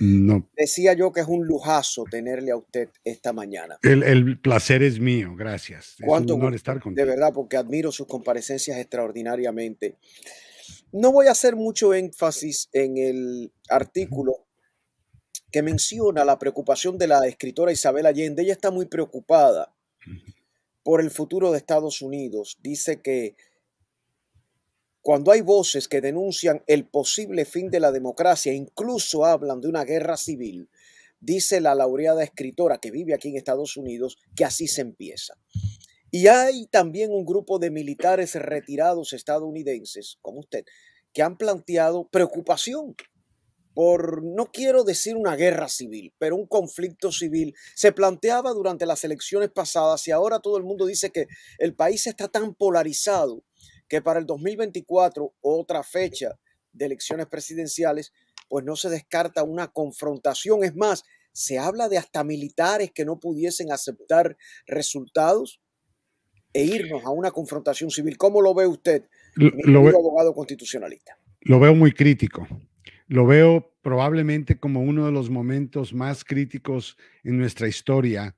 No. Decía yo que es un lujazo tenerle a usted esta mañana. El, placer es mío, gracias. ¿Cuánto estar De verdad, porque admiro sus comparecencias extraordinariamente. No voy a hacer mucho énfasis en el artículo que menciona la preocupación de la escritora Isabel Allende. Ella está muy preocupada por el futuro de Estados Unidos. Dice que cuando hay voces que denuncian el posible fin de la democracia, incluso hablan de una guerra civil, dice la laureada escritora que vive aquí en Estados Unidos que así se empieza. Y hay también un grupo de militares retirados estadounidenses, como usted, que han planteado preocupación por, no quiero decir una guerra civil, pero un conflicto civil. Se planteaba durante las elecciones pasadas y ahora todo el mundo dice que el país está tan polarizado que para el 2024, otra fecha de elecciones presidenciales, pues no se descarta una confrontación. Es más, se habla de hasta militares que no pudiesen aceptar resultados e irnos a una confrontación civil. ¿Cómo lo ve usted, abogado constitucionalista? Lo veo muy crítico. Lo veo probablemente como uno de los momentos más críticos en nuestra historia,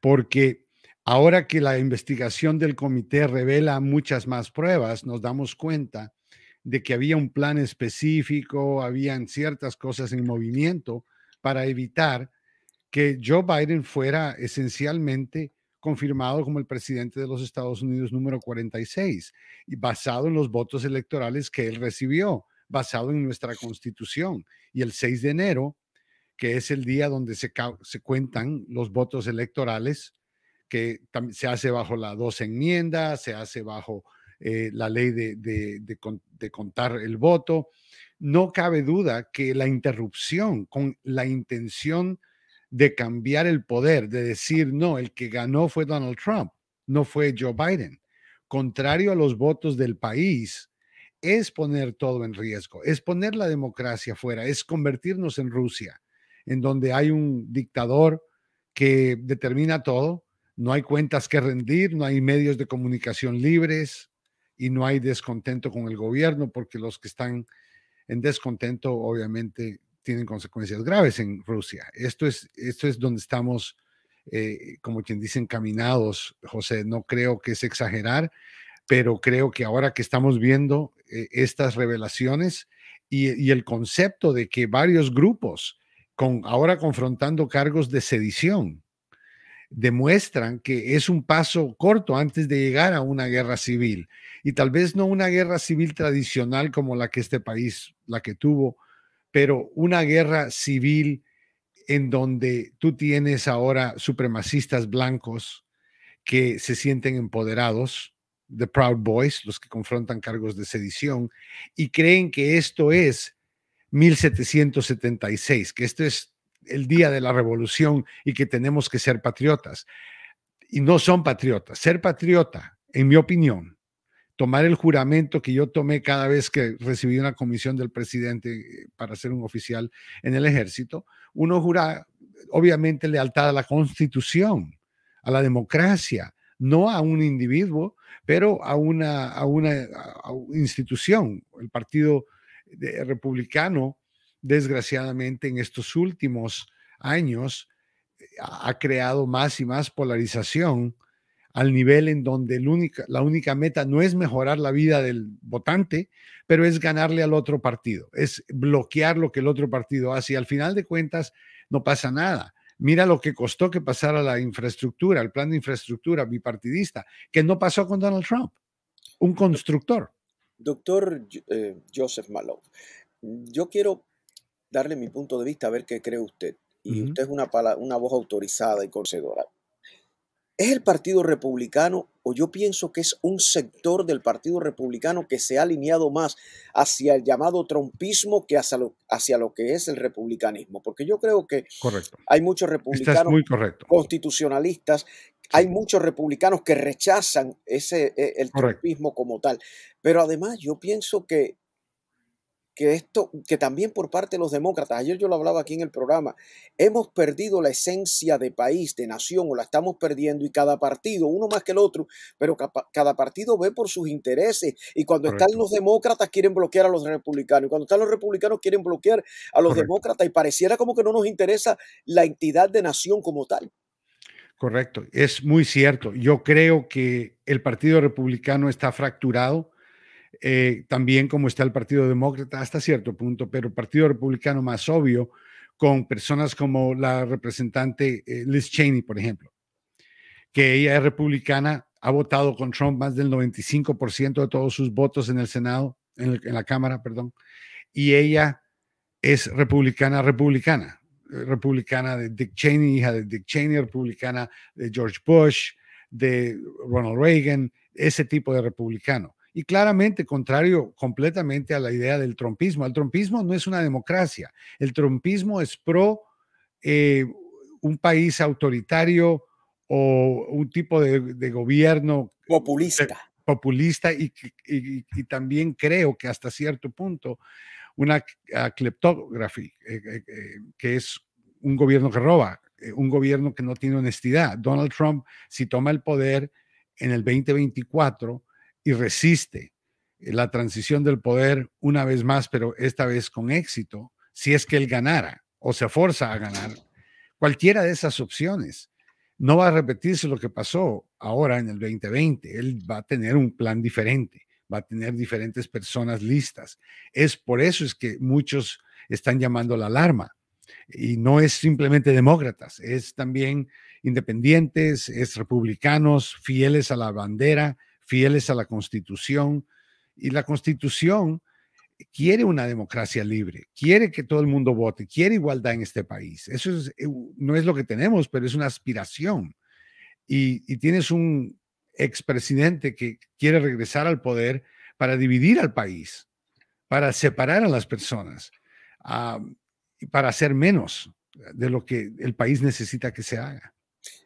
porque Ahora que la investigación del comité revela muchas más pruebas, nos damos cuenta de que había un plan específico, habían ciertas cosas en movimiento para evitar que Joe Biden fuera esencialmente confirmado como el presidente de los Estados Unidos número 46, y basado en los votos electorales que él recibió, basado en nuestra constitución. Y el 6 de enero, que es el día donde se cuentan los votos electorales, que se hace bajo la dos enmienda, se hace bajo eh, la ley de, de, contar el voto. No cabe duda que la interrupción con la intención de cambiar el poder, de decir, no, el que ganó fue Donald Trump, no fue Joe Biden, contrario a los votos del país, es poner todo en riesgo, es poner la democracia fuera, es convertirnos en Rusia, en donde hay un dictador que determina todo, no hay cuentas que rendir, no hay medios de comunicación libres y no hay descontento con el gobierno, porque los que están en descontento obviamente tienen consecuencias graves en Rusia. Esto es, esto es donde estamos, eh, como quien dice, encaminados, José. No creo que es exagerar, pero creo que ahora que estamos viendo eh, estas revelaciones y, el concepto de que varios grupos, con, ahora confrontando cargos de sedición, demuestran que es un paso corto antes de llegar a una guerra civil y tal vez no una guerra civil tradicional como la que este país, la que tuvo, pero una guerra civil en donde tú tienes ahora supremacistas blancos que se sienten empoderados, the Proud Boys, los que confrontan cargos de sedición, y creen que esto es 1776, que esto es el día de la revolución y que tenemos que ser patriotas. Y no son patriotas. Ser patriota, en mi opinión, tomar el juramento que yo tomé cada vez que recibí una comisión del presidente eh, para ser un oficial en el ejército, uno jura obviamente lealtad a la constitución, a la democracia, no a un individuo, pero a una, a una, a una institución. El Partido eh, Republicano desgraciadamente en estos últimos años eh, ha creado más y más polarización al nivel en donde la única meta no es mejorar la vida del votante, pero es ganarle al otro partido, es bloquear lo que el otro partido hace y al final de cuentas no pasa nada. Mira lo que costó que pasara la infraestructura, el plan de infraestructura bipartidista, que no pasó con Donald Trump, un constructor. Doctor eh, Joseph Malone, yo quiero darle mi punto de vista, a ver qué cree usted. Y usted es una, una voz autorizada y conocedora. ¿Es el Partido Republicano o yo pienso que es un sector del Partido Republicano que se ha alineado más hacia el llamado trompismo que hacia lo, hacia lo que es el republicanismo? Porque yo creo que correcto. hay muchos republicanos constitucionalistas, hay muchos republicanos que rechazan ese, e, el trompismo como tal. Pero además yo pienso que que esto, que también por parte de los demócratas, ayer yo lo hablaba aquí en el programa, hemos perdido la esencia de país, de nación, o la estamos perdiendo, y cada partido, uno más que el otro, pero cada partido ve por sus intereses, y cuando están los demócratas quieren bloquear a los republicanos, y cuando están los republicanos quieren bloquear a los demócratas, y pareciera como que no nos interesa la entidad de nación como tal. Correcto, es muy cierto. Yo creo que el Partido Republicano está fracturado eh, también como está el Partido Demócrata hasta cierto punto, pero el Partido Republicano más obvio, con personas como la representante eh, Liz Cheney, por ejemplo, que ella es republicana, ha votado con Trump más del 95% de todos sus votos en el Senado, en la Cámara, perdón, y ella es republicana, republicana, eh, republicana de Dick Cheney, hija de Dick Cheney, republicana de George Bush, de Ronald Reagan, ese tipo de republicano y claramente contrario completamente a la idea del trompismo. El trompismo no es una democracia, el trompismo es pro eh, un país autoritario o un tipo de, gobierno populista. populista y, también creo que hasta cierto punto una kleptografía, eh, eh, que es un gobierno que roba, un gobierno que no tiene honestidad. Donald Trump, si toma el poder en el 2024, y resiste la transición del poder una vez más, pero esta vez con éxito, si es que él ganara o se forza a ganar, cualquiera de esas opciones. No va a repetirse lo que pasó ahora en el 2020. Él va a tener un plan diferente, va a tener diferentes personas listas. Es por eso es que muchos están llamando la alarma. Y no es simplemente demócratas, es también independientes, es republicanos, fieles a la bandera, fieles a la Constitución. Y la Constitución quiere una democracia libre, quiere que todo el mundo vote, quiere igualdad en este país. Eso eh, no es lo que tenemos, pero es una aspiración. Y, tienes un expresidente que quiere regresar al poder para dividir al país, para separar a las personas, para hacer menos de lo que el país necesita que se haga.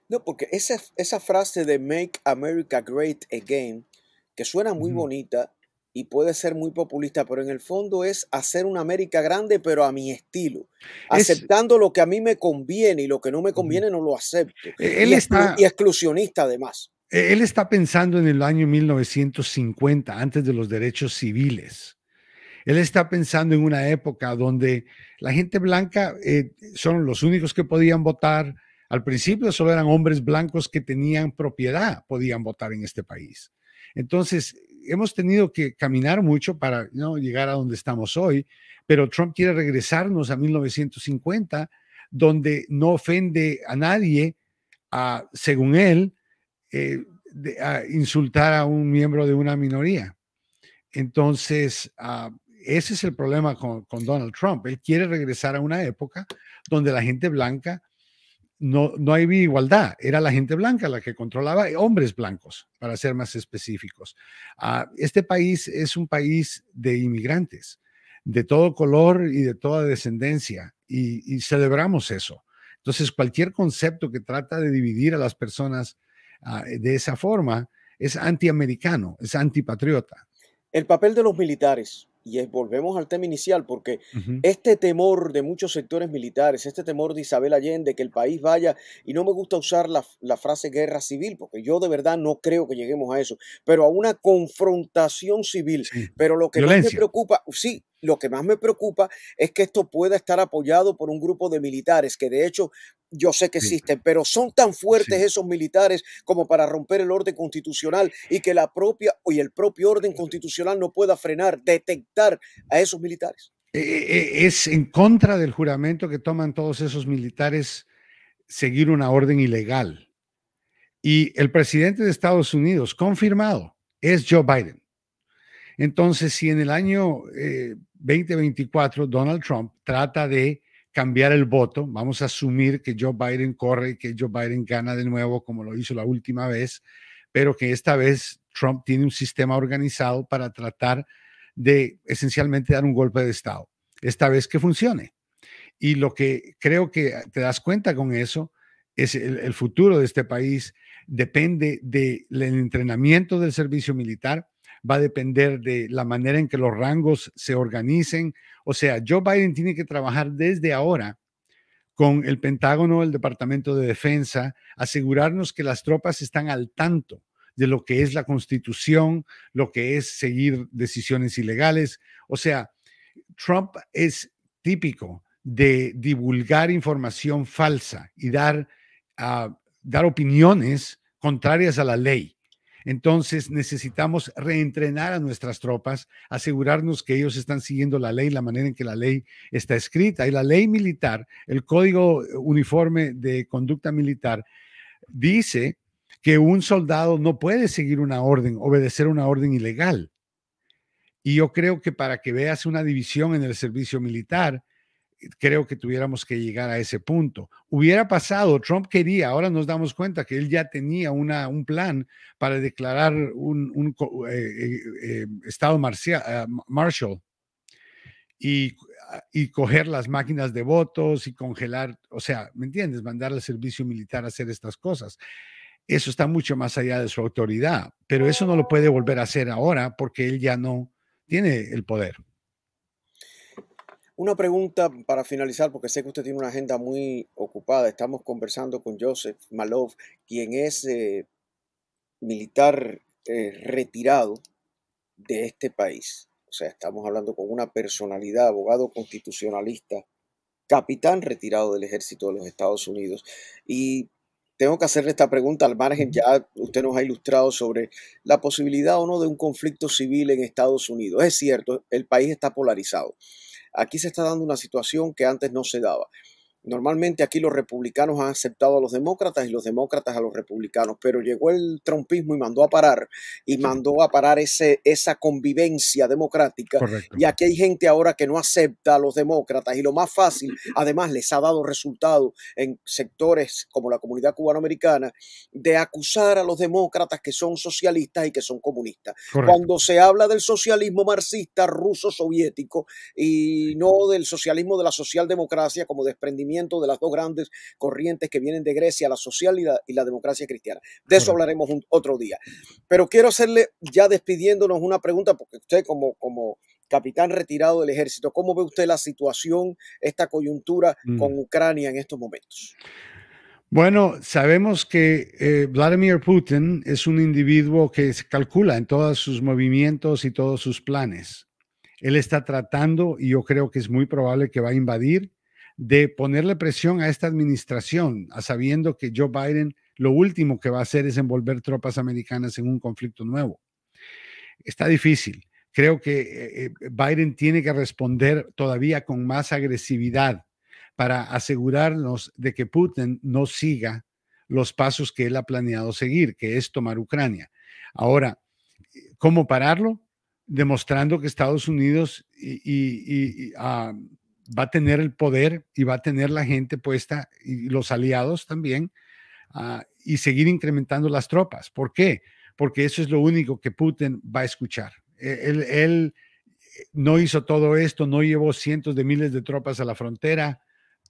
No, porque esa, esa frase de Make America Great Again, que suena muy bonita y puede ser muy populista, pero en el fondo es hacer una América grande, pero a mi estilo, aceptando lo que a mí me conviene y lo que no me conviene no lo acepto. E, él y, está, y exclusionista además. E, él está pensando en el año 1950, antes de los derechos civiles. Él está pensando en una época donde la gente blanca eh, son los únicos que podían votar, al principio solo eran hombres blancos que tenían propiedad, podían votar en este país. Entonces, hemos tenido que caminar mucho para llegar a donde estamos hoy, pero Trump quiere regresarnos a 1950, donde no ofende a nadie, según él, eh, a insultar a un miembro de una minoría. Entonces, ah, ese es el problema con Donald Trump. Él quiere regresar a una época donde la gente blanca no, no había igualdad, era la gente blanca la que controlaba, eh, hombres blancos, para ser más específicos. Ah, este país es un país de inmigrantes, de todo color y de toda descendencia, y, celebramos eso. Entonces, cualquier concepto que trata de dividir a las personas ah, de esa forma es antiamericano, es antipatriota. El papel de los militares y volvemos al tema inicial, porque este temor de muchos sectores militares, este temor de Isabel Allende, que el país vaya, y no me gusta usar la, frase guerra civil, porque yo de verdad no creo que lleguemos a eso, pero a una confrontación civil. Pero lo que más me preocupa, sí, lo que más me preocupa es que esto pueda estar apoyado por un grupo de militares, que de hecho yo sé que existen, pero son tan fuertes esos militares como para romper el orden constitucional y que la propia o el propio orden constitucional no pueda frenar, detectar a esos militares. Eh, eh, eh, es en contra del juramento que toman todos esos militares seguir una orden ilegal. Y el presidente de Estados Unidos, confirmado, es Joe Biden. Entonces, si en el año 2024 Donald Trump trata de cambiar el voto. Vamos a asumir que Joe Biden corre y que Joe Biden gana de nuevo como lo hizo la última vez, pero que esta vez Trump tiene un sistema organizado para tratar de esencialmente dar un golpe de Estado. Esta vez que funcione. Y lo que creo que te das cuenta con eso es el, futuro de este país depende del entrenamiento del servicio militar, va a depender de la manera en que los rangos se organicen. O sea, Joe Biden tiene que trabajar desde ahora con el Pentágono, el Departamento de Defensa, asegurarnos que las tropas están al tanto de lo que es la constitución, lo que es seguir decisiones ilegales. O sea, Trump es típico de divulgar información falsa y dar, ah, dar opiniones contrarias a la ley. Entonces necesitamos reentrenar a nuestras tropas, asegurarnos que ellos están siguiendo la ley, la manera en que la ley está escrita. Y la ley militar, el Código eh, Uniforme de Conducta Militar, dice que un soldado no puede seguir una orden, obedecer una orden ilegal. Y yo creo que para que veas una división en el servicio militar, creo que tuviéramos que llegar a ese punto. Hubiera pasado, Trump quería, ahora nos damos cuenta que él ya tenía una, un plan para declarar un, un eh, eh, eh, estado marcial, ah, y, y, coger las máquinas de votos y congelar, o sea, ¿me entiendes? Mandar servicio militar a hacer estas cosas. Eso está mucho más allá de su autoridad, pero eso no lo puede volver a hacer ahora porque él ya no tiene el poder. Una pregunta para finalizar, porque sé que usted tiene una agenda muy ocupada. Estamos conversando con Joseph Malov, quien es eh, militar eh, retirado de este país. O sea, estamos hablando con una personalidad, abogado constitucionalista, capitán retirado del ejército de los Estados Unidos. Y tengo que hacerle esta pregunta al margen, ya usted nos ha ilustrado sobre la posibilidad o no de un conflicto civil en Estados Unidos. Es cierto, el país está polarizado. Aquí se está dando una situación que antes no se daba. Normalmente aquí los republicanos han aceptado a los demócratas y los demócratas a los republicanos, pero llegó el trumpismo y mandó a parar, y mandó a parar ese, esa convivencia democrática. Y aquí hay gente ahora que no acepta a los demócratas y lo más fácil, además les ha dado resultado en sectores como la comunidad cubanoamericana, de acusar a los demócratas que son socialistas y que son comunistas. Cuando se habla del socialismo marxista ruso-soviético y no del socialismo de la socialdemocracia como desprendimiento, de las dos grandes corrientes que vienen de Grecia, la socialidad y la democracia cristiana. De eso hablaremos otro día. Pero quiero hacerle, ya despidiéndonos, una pregunta, porque usted como, como capitán retirado del ejército, ¿cómo ve usted la situación, esta coyuntura mm. con Ucrania en estos momentos? Bueno, sabemos que eh, Vladimir Putin es un individuo que se calcula en todos sus movimientos y todos sus planes. Él está tratando, y yo creo que es muy probable que va a invadir de ponerle presión a esta administración, sabiendo que Joe Biden lo último que va a hacer es envolver tropas americanas en un conflicto nuevo. Está difícil. Creo que eh, eh, Biden tiene que responder todavía con más agresividad para asegurarnos de que Putin no siga los pasos que él ha planeado seguir, que es tomar Ucrania. Ahora, ¿cómo pararlo? Demostrando que Estados Unidos y, y, ah, va a tener el poder y va a tener la gente puesta y los aliados también ah, y seguir incrementando las tropas. ¿Por qué? Porque eso es lo único que Putin va a escuchar. E-, él, él eh, no hizo todo esto, no llevó cientos de miles de tropas a la frontera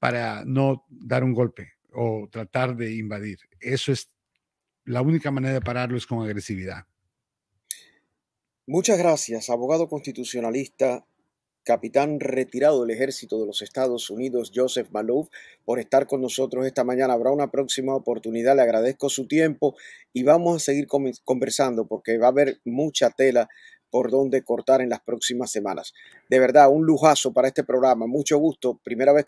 para no dar un golpe o tratar de invadir. Eso es la única manera de pararlo es con agresividad. Muchas gracias, abogado constitucionalista capitán retirado del ejército de los Estados Unidos, Joseph Malouf, por estar con nosotros esta mañana. Habrá una próxima oportunidad, le agradezco su tiempo y vamos a seguir conversando porque va a haber mucha tela por donde cortar en las próximas semanas. De verdad, un lujazo para este programa, mucho gusto, primera vez que...